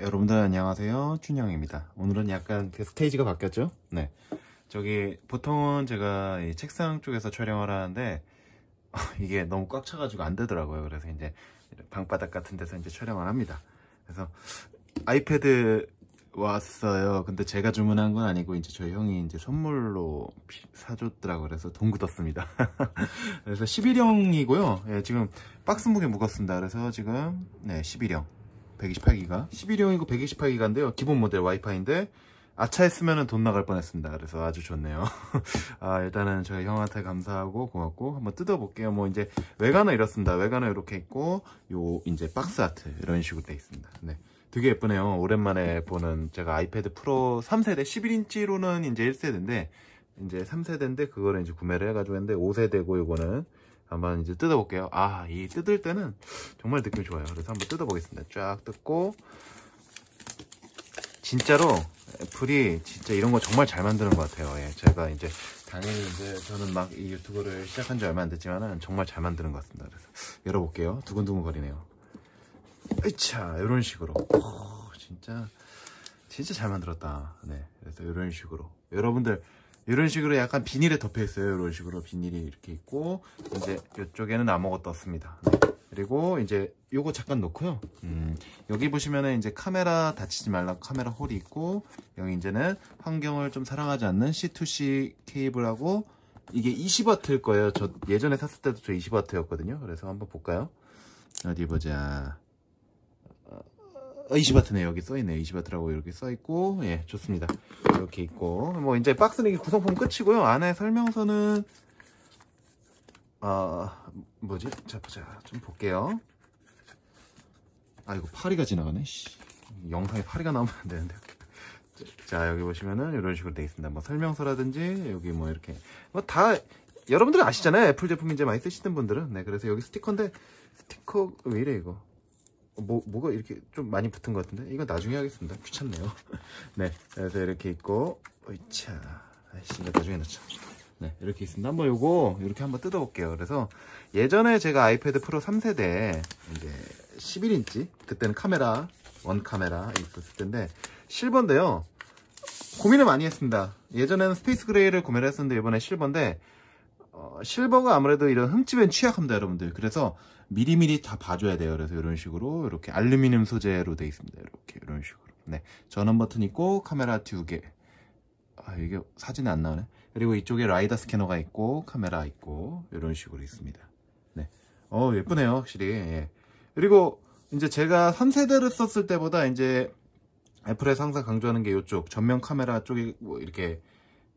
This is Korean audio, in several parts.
여러분들 안녕하세요 춘영입니다 오늘은 약간 그 스테이지가 바뀌었죠 네 저기 보통은 제가 이 책상 쪽에서 촬영을 하는데 어, 이게 너무 꽉 차가지고 안 되더라고요 그래서 이제 방바닥 같은 데서 이제 촬영을 합니다 그래서 아이패드 왔어요 근데 제가 주문한 건 아니고 이제 저희 형이 이제 선물로 사줬더라고요 그래서 돈 굳었습니다 그래서 11형이고요 예, 지금 박스 무게 묶었습니다 그래서 지금 네 11형 128기가 11호용이고 128기가인데요 기본 모델 와이파이인데 아차했으면 돈 나갈 뻔했습니다 그래서 아주 좋네요 아 일단은 저희 형한테 감사하고 고맙고 한번 뜯어볼게요 뭐 이제 외관은 이렇습니다 외관은 이렇게 있고 요 이제 박스 아트 이런 식으로 돼 있습니다 네 되게 예쁘네요 오랜만에 보는 제가 아이패드 프로 3세대 11인치로는 이제 1세대인데 이제 3세대인데 그거를 이제 구매를 해가지고 했는데 5세대고 이거는 한번 이제 뜯어볼게요. 아, 이 뜯을 때는 정말 느낌이 좋아요. 그래서 한번 뜯어보겠습니다. 쫙 뜯고 진짜로 애플이 진짜 이런 거 정말 잘 만드는 것 같아요. 예, 제가 이제 당연히 이제 저는 막 이 유튜브를 시작한 지 얼마 안 됐지만은 정말 잘 만드는 것 같습니다. 그래서 열어볼게요. 두근두근 거리네요. 으차 이런 식으로 오, 진짜 진짜 잘 만들었다. 네, 그래서 이런 식으로 여러분들 이런 식으로 약간 비닐에 덮여 있어요 이런 식으로 비닐이 이렇게 있고 이제 이쪽에는 아무것도 없습니다 네. 그리고 이제 요거 잠깐 놓고요 음, 여기 보시면은 이제 카메라 다치지 말라 고 카메라 홀이 있고 여기 이제는 환경을 좀 사랑하지 않는 C2C 케이블하고 이게 20W일 거예요 저 예전에 샀을 때도 저 20W였거든요 그래서 한번 볼까요 어디 보자 이시바트네요. 여기 써있네요. 이시바트라고 이렇게 써있고, 예, 좋습니다. 이렇게 있고. 뭐, 이제 박스는 이게 구성품 끝이고요. 안에 설명서는, 아, 뭐지? 자, 보자. 좀 볼게요. 아, 이거 파리가 지나가네, 씨. 영상에 파리가 나오면 안 되는데. 자, 여기 보시면은 이런 식으로 돼 있습니다. 뭐, 설명서라든지, 여기 뭐, 이렇게. 뭐, 다, 여러분들 아시잖아요. 애플 제품 이제 많이 쓰시는 분들은. 네, 그래서 여기 스티커인데, 스티커, 왜 이래, 이거. 뭐, 뭐가 이렇게 좀 많이 붙은 것 같은데? 이건 나중에 하겠습니다. 귀찮네요. 네, 그래서 이렇게 있고, 으이차. 아이씨, 나중에 넣자. 네, 이렇게 있습니다. 한번 요거 이렇게 한번 뜯어볼게요. 그래서 예전에 제가 아이패드 프로 3세대 이제 11인치 그때는 카메라 원 카메라 있었을 텐데 실버인데요. 고민을 많이 했습니다. 예전에는 스페이스 그레이를 구매를 했었는데 이번에 실버인데 어, 실버가 아무래도 이런 흠집엔 취약합니다, 여러분들. 그래서 미리미리 다 봐줘야 돼요. 그래서 이런 식으로 이렇게 알루미늄 소재로 되어 있습니다. 이렇게 이런 식으로. 네, 전원 버튼 있고 카메라 두 개. 아 이게 사진이 안 나오네. 그리고 이쪽에 라이다 스캐너가 있고 카메라 있고 이런 식으로 있습니다. 네, 어 예쁘네요 확실히. 예. 그리고 이제 제가 3세대를 썼을 때보다 이제 애플에서 항상 강조하는 게 이쪽 전면 카메라 쪽이 뭐 이렇게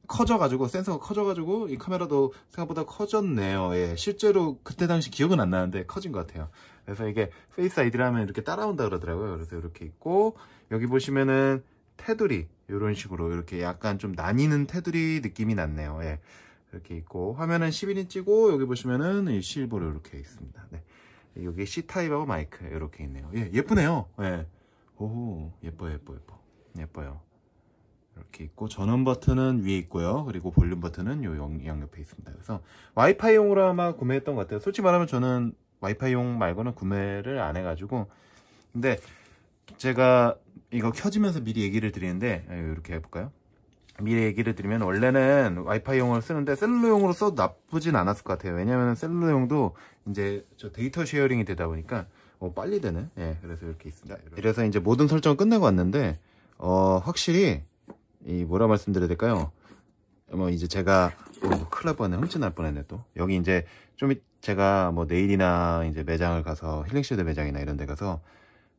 커져가지고 센서가 커져가지고 이 카메라도 생각보다 커졌네요 예, 실제로 그때 당시 기억은 안 나는데 커진 것 같아요 그래서 이게 페이스 아이디라면 이렇게 따라온다 그러더라고요 그래서 이렇게 있고 여기 보시면은 테두리 이런 식으로 이렇게 약간 좀 나뉘는 테두리 느낌이 났네요 예, 이렇게 있고 화면은 11인치고 여기 보시면은 이 실버로 이렇게 있습니다 네. 여기 C타입하고 마이크 이렇게 있네요 예, 예쁘네요 예. 오 예뻐 예뻐 예뻐 예뻐요 이렇게 있고 전원 버튼은 위에 있고요. 그리고 볼륨 버튼은 요 양옆에 있습니다. 그래서 와이파이용으로 아마 구매했던 것 같아요. 솔직히 말하면 저는 와이파이용 말고는 구매를 안 해가지고 근데 제가 이거 켜지면서 미리 얘기를 드리는데 예, 이렇게 해볼까요? 미리 얘기를 드리면 원래는 와이파이용을 쓰는데 셀룰러용으로 써도 나쁘진 않았을 것 같아요. 왜냐하면 셀룰러용도 이제 저 데이터 쉐어링이 되다 보니까 어, 빨리 되네. 예, 그래서 이렇게 있습니다. 이래서 이제 모든 설정을 끝내고 왔는데 어, 확실히 이 뭐라 말씀드려야 될까요? 뭐 이제 제가 뭐 클럽일에뻔했 훔쳐날 뻔했네 또 여기 이제 좀 제가 뭐 내일이나 이제 매장을 가서 힐링시드 매장이나 이런 데 가서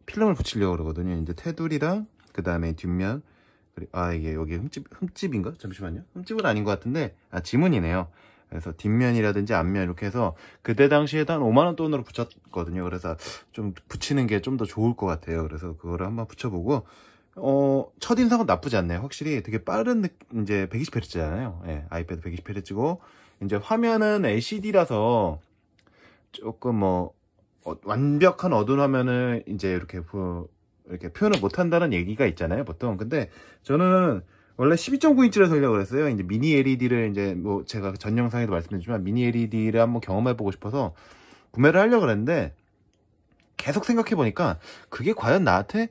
필름을 붙이려고 그러거든요 이제 테두리랑 그 다음에 뒷면 아 이게 여기 흠집, 흠집인가? 잠시만요 흠집은 아닌 것 같은데 아 지문이네요 그래서 뒷면이라든지 앞면 이렇게 해서 그때 당시에한 5만원 돈으로 붙였거든요 그래서 좀 붙이는 게 좀 더 좋을 것 같아요 그래서 그거를 한번 붙여보고 어, 첫인상은 나쁘지 않네요. 확실히 되게 빠른, 이제 120Hz잖아요. 예, 아이패드 120Hz고, 이제 화면은 LCD라서 조금 뭐, 어, 완벽한 어두운 화면을 이제 이렇게, 부, 이렇게 표현을 못한다는 얘기가 있잖아요. 보통. 근데 저는 원래 12.9인치를 설명을 했어요. 이제 미니 LED를 이제 뭐 제가 전 영상에도 말씀드렸지만 미니 LED를 한번 경험해보고 싶어서 구매를 하려고 그랬는데 계속 생각해보니까 그게 과연 나한테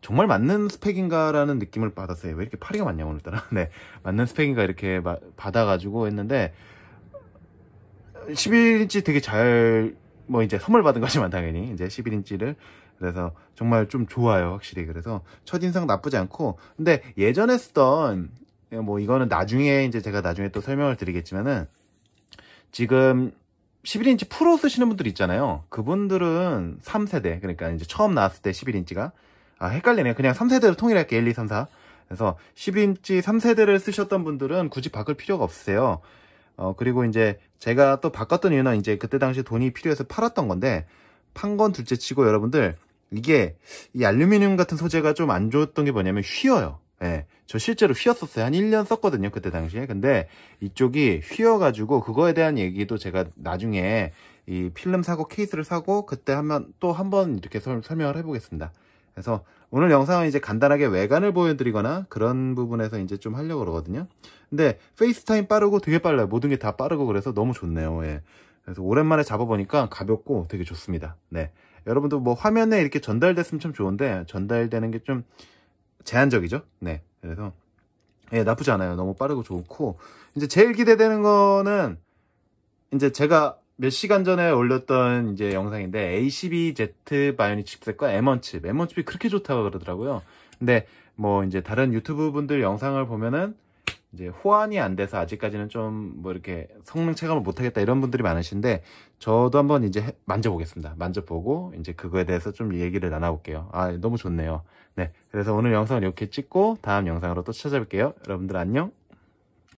정말 맞는 스펙인가라는 느낌을 받았어요. 왜 이렇게 파리가 많냐 오늘따라. 네, 맞는 스펙인가 이렇게 마, 받아가지고 했는데 11인치 되게 잘 뭐 이제 선물 받은 거지만 당연히 이제 11인치를 그래서 정말 좀 좋아요 확실히 그래서 첫인상 나쁘지 않고 근데 예전에 쓰던 뭐 이거는 나중에 이제 제가 나중에 또 설명을 드리겠지만은 지금 11인치 프로 쓰시는 분들 있잖아요 그분들은 3세대 그러니까 이제 처음 나왔을 때 11인치가 아 헷갈리네 요 그냥 3세대로 통일할게 1, 2, 3, 4 그래서 10인치 3세대를 쓰셨던 분들은 굳이 바꿀 필요가 없어요어 그리고 이제 제가 또 바꿨던 이유는 이제 그때 당시 돈이 필요해서 팔았던 건데 판 건 둘째 치고 여러분들 이게 이 알루미늄 같은 소재가 좀 안 좋았던 게 뭐냐면 휘어요 예, 저 실제로 휘었었어요. 한 1년 썼거든요. 그때 당시에. 근데 이쪽이 휘어가지고 그거에 대한 얘기도 제가 나중에 이 필름 사고 케이스를 사고 그때 한번 또한번 이렇게 설명을 해보겠습니다. 그래서 오늘 영상은 이제 간단하게 외관을 보여드리거나 그런 부분에서 이제 좀 하려고 그러거든요. 근데 페이스타임 빠르고 되게 빨라요. 모든 게 다 빠르고 그래서 너무 좋네요. 예. 그래서 오랜만에 잡아보니까 가볍고 되게 좋습니다. 네. 여러분도 뭐 화면에 이렇게 전달됐으면 참 좋은데 전달되는 게 좀 제한적이죠. 네. 그래서 예, 나쁘지 않아요. 너무 빠르고 좋고 이제 제일 기대되는 거는 이제 제가 몇 시간 전에 올렸던 이제 영상인데 A12Z 바이오닉 칩셋과 M1 칩, M1 칩이 그렇게 좋다고 그러더라고요. 근데 뭐 이제 다른 유튜브 분들 영상을 보면은 이제 호환이 안 돼서 아직까지는 좀 뭐 이렇게 성능 체감을 못하겠다 이런 분들이 많으신데 저도 한번 이제 만져보겠습니다. 만져보고 이제 그거에 대해서 좀 얘기를 나눠볼게요. 아 너무 좋네요. 네, 그래서 오늘 영상을 이렇게 찍고 다음 영상으로 또 찾아뵐게요. 여러분들 안녕.